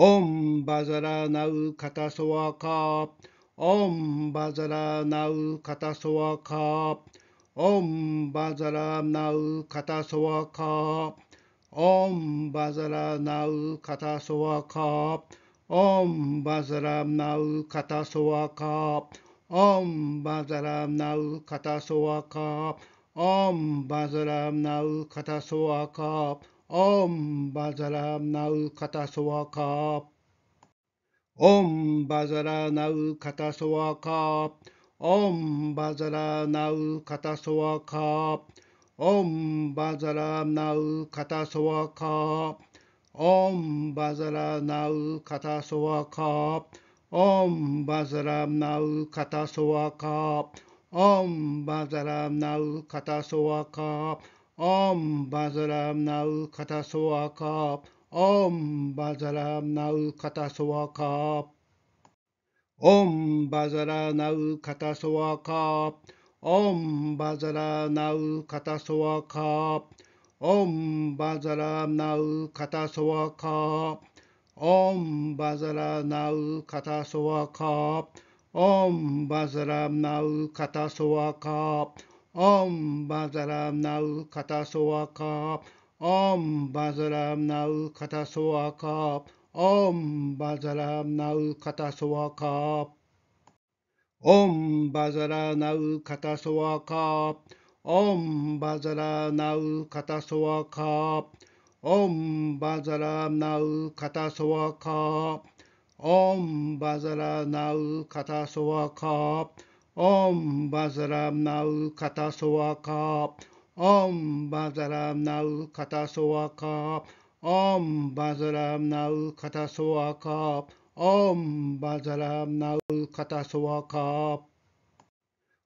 オンバザラナウカタソワカオンバザラナウカタソワカオンバザラナウカタソワカオンバザラナウカタソワカオンバザラナウカタソワカオンバザラナウカタソワカオンバザラナウカタソワカオンバザラナウカタソワカオンバザラナウカタソワカオンバザラナウカタソワカオンバザラナウカタソワカオンバザラナウカタソワカオンバザラナウカタソワカオンバザラナウカタソワカ Om Bazaram Nau Kataswaka Om Bazaram Nau Kataswaka Om Bazara Nau Kataswaka Om Bazara Nau Kataswaka Om Bazara Nau Kataswaka Om Bazara Nau Kataswaka Om Bazara Nau Kataswaka オンバザラムナウカタソワカオンバザラムナウカタソワカオンバザラムナウカタソワカオンバザラナウカタソワカオンバザラナウカタソワカオンバザラナウカタソワカオンバザラナウカタソワカオンバザラナウカタソワカオンバザラナウカタソワカオンバザラナウカタソワカオンバザラナウカタソワカ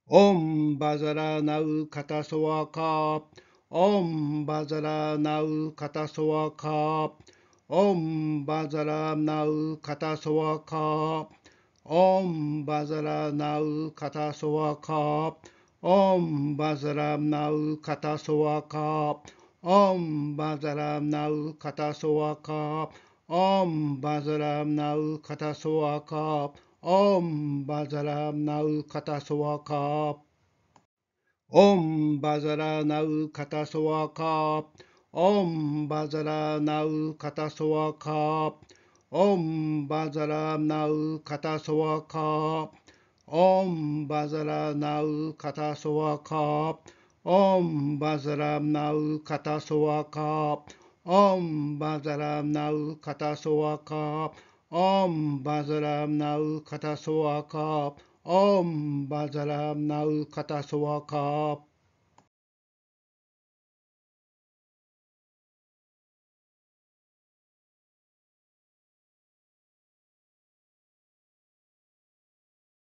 オンバザラナウカタソワカオンバザラナウカタソワカオンバザラナウカタソワカオンバザラナウカタソワカオンバザラナウカタソワカオンバザラナウカタソワカオンバザラナウカタソワカオンバザラナウカタソワカオンバザラナウカタソワカオンバザラナウカタソワカオンバザラナウカタソワカオンバザラナウカタソワカオンバザラナウカタソワカオンバザラナウカタソワカオンバザラナウカタソワカオンバザラナウカタソワカ